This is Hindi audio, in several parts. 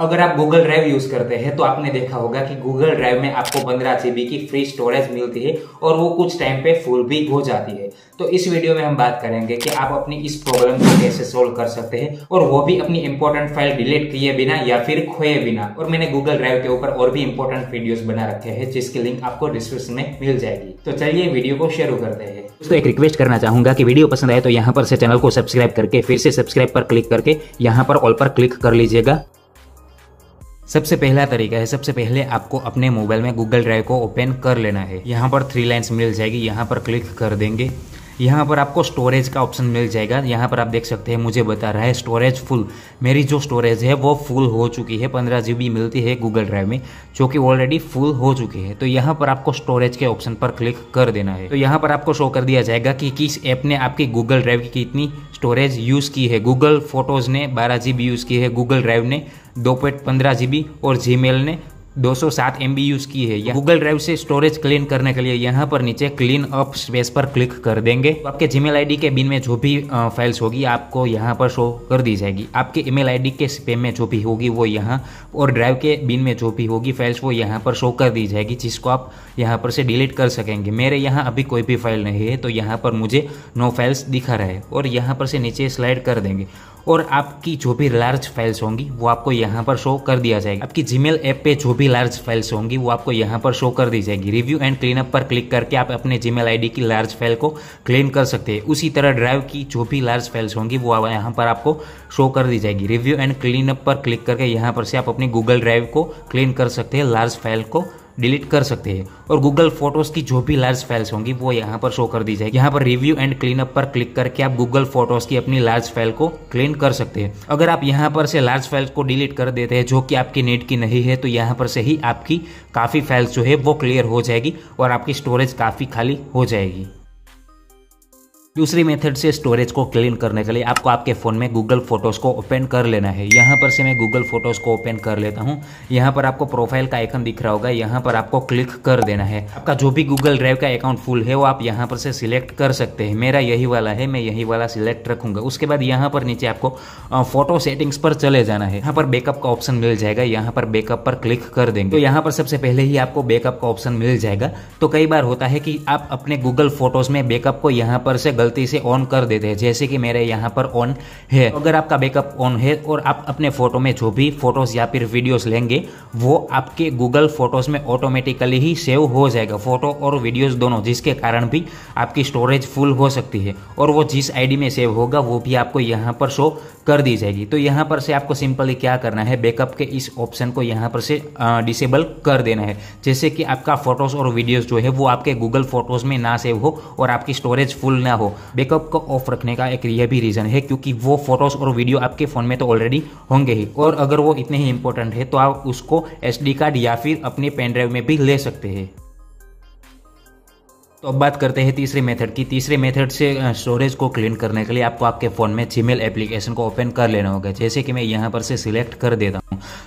अगर आप गूगल ड्राइव यूज़ करते हैं तो आपने देखा होगा कि गूगल ड्राइव में आपको पंद्रह जीबी की फ्री स्टोरेज मिलती है और वो कुछ टाइम पे फुल भी हो जाती है तो इस वीडियो में हम बात करेंगे कि आप अपनी इस प्रॉब्लम को कैसे सोल्व कर सकते हैं और वो भी अपनी इंपॉर्टेंट फाइल डिलीट किए बिना या फिर खोए बिना और मैंने गूगल ड्राइव के ऊपर और भी इंपॉर्टेंट वीडियो बना रखे है जिसकी लिंक आपको डिस्क्रिप्शन में मिल जाएगी तो चलिए वीडियो को शुरू करते हैं दोस्तों एक रिक्वेस्ट करना चाहूंगा कि वीडियो पसंद आए तो यहाँ पर से चैनल को सब्सक्राइब करके फिर से सब्सक्राइब पर क्लिक करके यहाँ पर ऑल पर क्लिक कर लीजिएगा सबसे पहला तरीका है सबसे पहले आपको अपने मोबाइल में गूगल ड्राइव को ओपन कर लेना है यहाँ पर थ्री लाइन्स मिल जाएगी यहाँ पर क्लिक कर देंगे यहाँ पर आपको स्टोरेज का ऑप्शन मिल जाएगा यहाँ पर आप देख सकते हैं मुझे बता रहा है स्टोरेज फुल मेरी जो स्टोरेज है वो फुल हो चुकी है पंद्रह जी मिलती है गूगल ड्राइव में जो कि ऑलरेडी फुल हो चुकी है तो यहाँ पर आपको स्टोरेज के ऑप्शन पर क्लिक कर देना है तो यहाँ पर आपको शो कर दिया जाएगा कि किस ऐप ने आपकी गूगल ड्राइव की कितनी स्टोरेज यूज़ की है गूगल फोटोज़ ने बारह जी यूज़ की है गूगल ड्राइव ने दो पॉइंट पंद्रह जी और जी ने 207 एमबी यूज़ की है या गूगल ड्राइव से स्टोरेज क्लीन करने के लिए यहाँ पर नीचे क्लीन अप स्पेस पर क्लिक कर देंगे तो आपके जीमेल मेल के बिन में जो भी फाइल्स होगी आपको यहाँ पर शो कर दी जाएगी आपके ई मेल के स्पेम में जो भी होगी वो यहाँ और ड्राइव के बिन में जो भी होगी फाइल्स वो यहाँ पर शो कर दी जाएगी जिसको आप यहाँ पर से डिलीट कर सकेंगे मेरे यहाँ अभी कोई भी फाइल नहीं है तो यहाँ पर मुझे नो फाइल्स दिखा रहा है और यहाँ पर से नीचे स्लाइड कर देंगे और आपकी जो भी लार्ज फाइल्स होंगी वो आपको यहाँ पर शो कर दिया जाएगा आपकी जीमेल ऐप पे जो भी भी लार्ज फाइल्स होंगी वो आपको यहाँ पर शो कर दी जाएगी रिव्यू एंड क्लीनअप पर क्लिक करके आप अपने जीमेल मेल की लार्ज फाइल को क्लीन कर सकते हैं उसी तरह ड्राइव की जो भी लार्ज फाइल्स होंगी वो यहाँ पर आपको शो कर दी जाएगी रिव्यू एंड क्लीनअप पर क्लिक करके यहाँ पर से आप अपनी गूगल ड्राइव को क्लीन कर सकते हैं लार्ज फाइल को डिलीट कर सकते हैं और गूगल फोटोज की जो भी लार्ज फाइल्स होंगी वो यहाँ पर शो कर दी जाएगी यहाँ पर रिव्यू एंड क्लीनअप पर क्लिक करके आप गूगल फोटोज की अपनी लार्ज फाइल को क्लीन कर सकते हैं अगर आप यहाँ पर से लार्ज फाइल्स को डिलीट कर देते हैं जो कि आपकी नेट की नहीं है तो यहाँ पर से ही आपकी काफ़ी फाइल्स जो है वो क्लियर हो जाएगी और आपकी स्टोरेज काफ़ी खाली हो जाएगी दूसरी मेथड से स्टोरेज को क्लीन करने के लिए आपको आपके फ़ोन में गूगल फोटोज़ को ओपन कर लेना है यहाँ पर से मैं गूगल फोटोज़ को ओपन कर लेता हूँ यहाँ पर आपको प्रोफाइल का आइकन दिख रहा होगा यहाँ पर आपको क्लिक कर देना है आपका जो भी गूगल ड्राइव का अकाउंट फुल है वो आप यहाँ पर से सिलेक्ट कर सकते हैं मेरा यही वाला है मैं यही वाला सिलेक्ट रखूँगा उसके बाद यहाँ पर नीचे आपको फोटो सेटिंग्स पर चले जाना है यहाँ पर बैकअप का ऑप्शन मिल जाएगा यहाँ पर बैकअप पर क्लिक कर देंगे तो यहाँ पर सबसे पहले ही आपको बैकअप का ऑप्शन मिल जाएगा तो कई बार होता है कि आप अपने गूगल फोटोज़ में बैकअप को यहाँ पर से गलती से ऑन कर देते हैं जैसे कि मेरे यहाँ पर ऑन है तो अगर आपका बैकअप ऑन है और आप अपने फ़ोटो में जो भी फ़ोटोज़ या फिर वीडियोज़ लेंगे वो आपके गूगल फ़ोटोज़ में ऑटोमेटिकली ही सेव हो जाएगा फ़ोटो और वीडियोज़ दोनों जिसके कारण भी आपकी स्टोरेज फुल हो सकती है और वो जिस आईडी में सेव होगा वो भी आपको यहाँ पर शो कर दी जाएगी तो यहाँ पर से आपको सिंपली क्या करना है बैकअप के इस ऑप्शन को यहाँ पर से डिसेबल कर देना है जैसे कि आपका फ़ोटोज़ और वीडियोज़ जो है वो आपके गूगल फ़ोटोज़ में ना सेव हो और आपकी स्टोरेज फुल ना हो बैकअप को ऑफ रखने का एक यह भी रीज़न है क्योंकि वो फोटोज़ और वीडियो आपके फ़ोन में तो ऑलरेडी होंगे ही और अगर वो इतने ही इंपॉर्टेंट है तो आप उसको एस कार्ड या फिर अपने पेन ड्राइव में भी ले सकते हैं तो अब बात करते हैं तीसरे मेथड की तीसरे मेथड से स्टोरेज को क्लीन करने के लिए आपको आपके फ़ोन में जीमेल एप्लीकेशन को ओपन कर लेना होगा जैसे कि मैं यहाँ पर से सिलेक्ट कर देता हूँ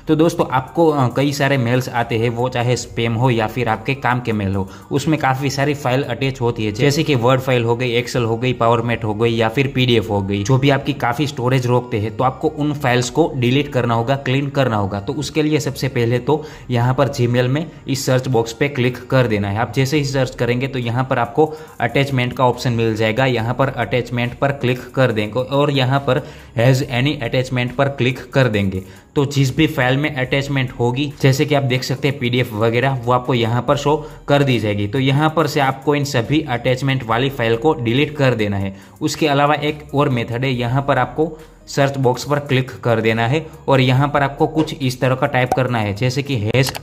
तो दोस्तों आपको कई सारे मेल्स आते हैं वो चाहे स्पेम हो या फिर आपके काम के मेल हो उसमें काफ़ी सारी फाइल अटैच होती है जैसे कि वर्ड फाइल हो गई एक्सेल हो गई पावरमेट हो गई या फिर पीडीएफ हो गई जो भी आपकी काफ़ी स्टोरेज रोकते हैं तो आपको उन फाइल्स को डिलीट करना होगा क्लीन करना होगा तो उसके लिए सबसे पहले तो यहाँ पर जी में इस सर्च बॉक्स पे क्लिक कर देना है आप जैसे ही सर्च करेंगे तो यहाँ पर आपको अटैचमेंट का ऑप्शन मिल जाएगा यहाँ पर अटैचमेंट पर क्लिक कर देंगे और यहाँ पर हैज़ एनी अटैचमेंट पर क्लिक कर देंगे तो जिस भी फाइल में अटैचमेंट होगी जैसे कि आप देख सकते हैं पीडीएफ वगैरह वो आपको यहाँ पर शो कर दी जाएगी तो यहाँ पर से आपको इन सभी अटैचमेंट वाली फाइल को डिलीट कर देना है उसके अलावा एक और मेथड है यहाँ पर आपको सर्च बॉक्स पर क्लिक कर देना है और यहाँ पर आपको कुछ इस तरह का टाइप करना है जैसे कि hash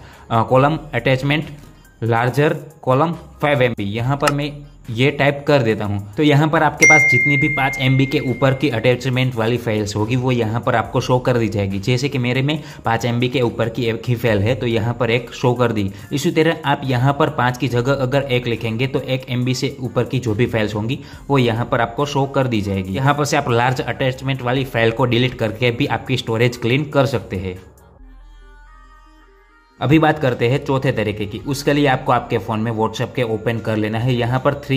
colon attachment larger colon five M B यहाँ पर मैं ये टाइप कर देता हूँ तो यहाँ पर आपके पास जितनी भी पाँच एम के ऊपर की अटैचमेंट वाली फाइल्स होगी वो यहाँ पर आपको शो कर दी जाएगी जैसे कि मेरे में पाँच एम के ऊपर की एक ही फाइल है तो यहाँ पर एक शो कर दी इसी तरह आप यहाँ पर पाँच की जगह अगर एक लिखेंगे तो एक एम से ऊपर की जो भी फाइल्स होंगी वो यहाँ पर आपको शो कर दी जाएगी यहाँ पर से आप लार्ज अटैचमेंट वाली फाइल को डिलीट करके भी आपकी स्टोरेज क्लीन कर सकते हैं अभी बात करते हैं चौथे तरीके की उसके लिए आपको आपके फ़ोन में व्हाट्सएप के ओपन कर लेना है यहाँ पर थ्री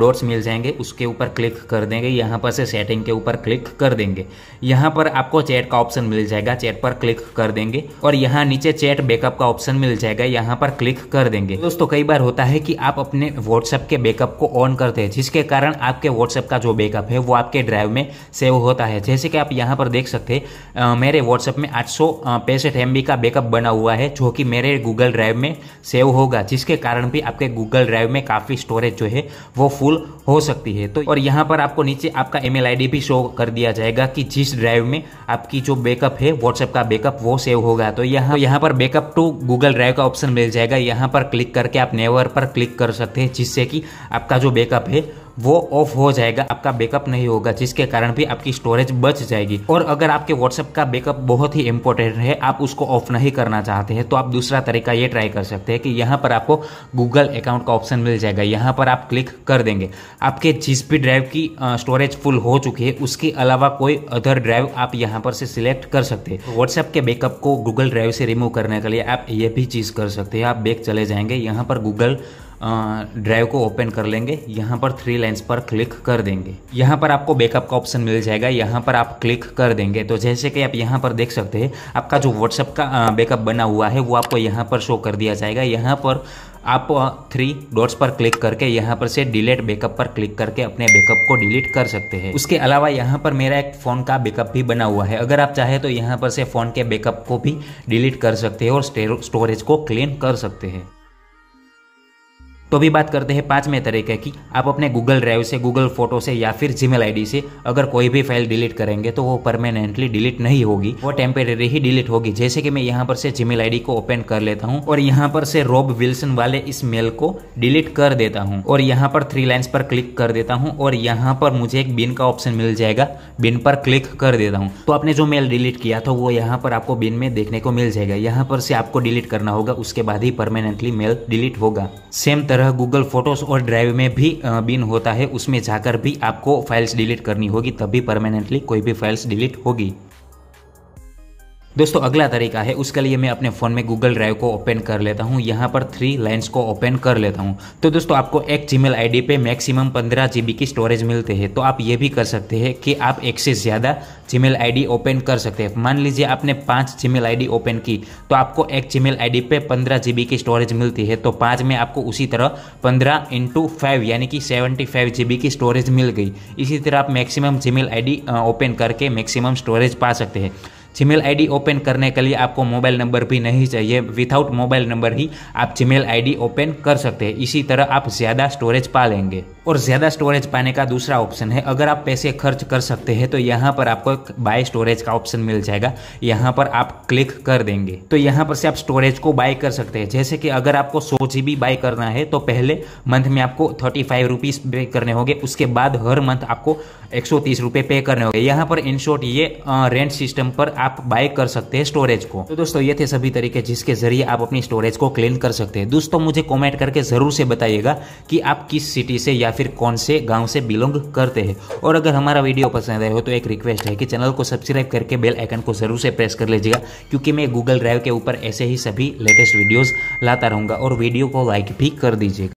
डॉट्स मिल जाएंगे उसके ऊपर क्लिक कर देंगे यहाँ पर से सेटिंग के ऊपर क्लिक कर देंगे यहाँ पर आपको चैट का ऑप्शन मिल जाएगा चैट पर क्लिक कर देंगे और यहाँ नीचे चैट बैकअप का ऑप्शन मिल जाएगा यहाँ पर क्लिक कर देंगे दोस्तों कई बार होता है कि आप अपने व्हाट्सएप के बैकअप को ऑन करते हैं जिसके कारण आपके व्हाट्सएप का जो बैकअप है वो आपके ड्राइव में सेव होता है जैसे कि आप यहाँ पर देख सकते हैं मेरे व्हाट्सएप में आठ सौ पैंसठ एम बी का बैकअप बना हुआ है जो कि कि मेरे गूगल ड्राइव में सेव होगा जिसके कारण भी आपके गूगल ड्राइव में काफ़ी स्टोरेज जो है वो फुल हो सकती है तो और यहाँ पर आपको नीचे आपका ईमेल आईडी भी शो कर दिया जाएगा कि जिस ड्राइव में आपकी जो बैकअप है व्हाट्सएप का बैकअप वो सेव होगा तो यहाँ यहाँ पर बैकअप टू गूगल ड्राइव का ऑप्शन मिल जाएगा यहाँ पर क्लिक करके आप नेवर पर क्लिक कर सकते हैं जिससे कि आपका जो बैकअप है वो ऑफ हो जाएगा आपका बैकअप नहीं होगा जिसके कारण भी आपकी स्टोरेज बच जाएगी और अगर आपके व्हाट्सएप का बैकअप बहुत ही इंपॉर्टेंट है आप उसको ऑफ नहीं करना चाहते हैं तो आप दूसरा तरीका ये ट्राई कर सकते हैं कि यहाँ पर आपको गूगल अकाउंट का ऑप्शन मिल जाएगा यहाँ पर आप क्लिक कर देंगे आपके जिस भी ड्राइव की स्टोरेज फुल हो चुकी है उसके अलावा कोई अदर ड्राइव आप यहाँ पर से सिलेक्ट कर सकते हैं व्हाट्सएप के बैकअप को गूगल ड्राइव से रिमूव करने के लिए आप ये भी चीज़ कर सकते हैं आप बैक चले जाएंगे यहाँ पर गूगल ड्राइव को ओपन कर लेंगे यहाँ पर थ्री लाइन्स पर क्लिक कर देंगे यहाँ पर आपको बैकअप का ऑप्शन मिल जाएगा यहाँ पर आप क्लिक कर देंगे तो जैसे कि आप यहाँ पर देख सकते हैं आपका जो व्हाट्सअप का बैकअप बना हुआ है वो आपको यहाँ पर शो कर दिया जाएगा यहाँ पर आप थ्री डॉट्स पर क्लिक करके यहाँ पर से डिलीट बैकअप पर क्लिक करके अपने बैकअप को डिलीट कर सकते हैं उसके अलावा यहाँ पर मेरा एक फ़ोन का बैकअप भी बना हुआ है अगर आप चाहें तो यहाँ पर से फ़ोन के बैकअप को भी डिलीट कर सकते हैं और स्टोरेज को क्लीन कर सकते हैं तो अभी बात करते हैं पांचवें तरीके की आप अपने गूगल ड्राइव से गूगल फोटो से या फिर जीमेल आईडी से अगर कोई भी फाइल डिलीट करेंगे तो वो परमानेंटली डिलीट नहीं होगी वो टेम्परेरी ही डिलीट होगी जैसे कि मैं यहाँ पर से जीमेल आईडी को ओपन कर लेता हूँ और यहाँ पर से रॉब विल्सन वाले इस मेल को डिलीट कर देता हूँ और यहाँ पर थ्री लाइन्स पर क्लिक कर देता हूँ और यहाँ पर मुझे एक बिन का ऑप्शन मिल जाएगा बिन पर क्लिक कर देता हूँ तो आपने जो मेल डिलीट किया था वो यहाँ पर आपको बिन में देखने को मिल जाएगा यहाँ पर से आपको डिलीट करना होगा उसके बाद ही परमानेंटली मेल डिलीट होगा सेम तरह तरह गूगल फोटोज़ और ड्राइव में भी बिन होता है उसमें जाकर भी आपको फाइल्स डिलीट करनी होगी तभी परमानेंटली कोई भी फाइल्स डिलीट होगी दोस्तों अगला तरीका है उसके लिए मैं अपने फ़ोन में गूगल ड्राइव को ओपन कर लेता हूँ यहाँ पर थ्री लाइन्स को ओपन कर लेता हूँ तो दोस्तों आपको एक जी मेल आई पे मैक्सिमम पंद्रह जी की स्टोरेज मिलते हैं तो आप ये भी कर सकते हैं कि आप एक से ज़्यादा जी मेल ओपन कर सकते हैं मान लीजिए आपने पाँच जी मेल ओपन की तो आपको एक जी मेल पे पंद्रह जी की स्टोरेज मिलती है तो पाँच में आपको उसी तरह पंद्रह इंटू फाइव यानी कि सेवेंटी फाइव जी की स्टोरेज मिल गई इसी तरह आप मैक्सिमम जी मेल ओपन करके मैक्सिमम स्टोरेज पा सकते हैं जीमेल आईडी ओपन करने के लिए आपको मोबाइल नंबर भी नहीं चाहिए विथाउट मोबाइल नंबर ही आप जीमेल आईडी ओपन कर सकते हैं इसी तरह आप ज़्यादा स्टोरेज पा लेंगे और ज़्यादा स्टोरेज पाने का दूसरा ऑप्शन है अगर आप पैसे खर्च कर सकते हैं तो यहाँ पर आपको एक बाय स्टोरेज का ऑप्शन मिल जाएगा यहाँ पर आप क्लिक कर देंगे तो यहाँ पर से आप स्टोरेज को बाय कर सकते हैं जैसे कि अगर आपको सौ जी बाय करना है तो पहले मंथ में आपको थर्टी फाइव रुपीज़ पे करने होंगे उसके बाद हर मंथ आपको एक सौ तीस रुपये पे करने होंगे यहाँ पर इन शॉर्ट ये रेंट सिस्टम पर आप बाय कर सकते हैं स्टोरेज को तो दोस्तों ये थे सभी तरीके जिसके जरिए आप अपनी स्टोरेज को क्लीन कर सकते हैं दोस्तों मुझे कॉमेंट करके ज़रूर से बताइएगा कि आप किस सिटी से या फिर कौन से गाँव से बिलोंग करते हैं और अगर हमारा वीडियो पसंद आए हो तो एक रिक्वेस्ट है कि चैनल को सब्सक्राइब करके बेल आइकन को ज़रूर से प्रेस कर लीजिएगा क्योंकि मैं गूगल ड्राइव के ऊपर ऐसे ही सभी लेटेस्ट वीडियोज़ लाता रहूँगा और वीडियो को लाइक भी कर दीजिएगा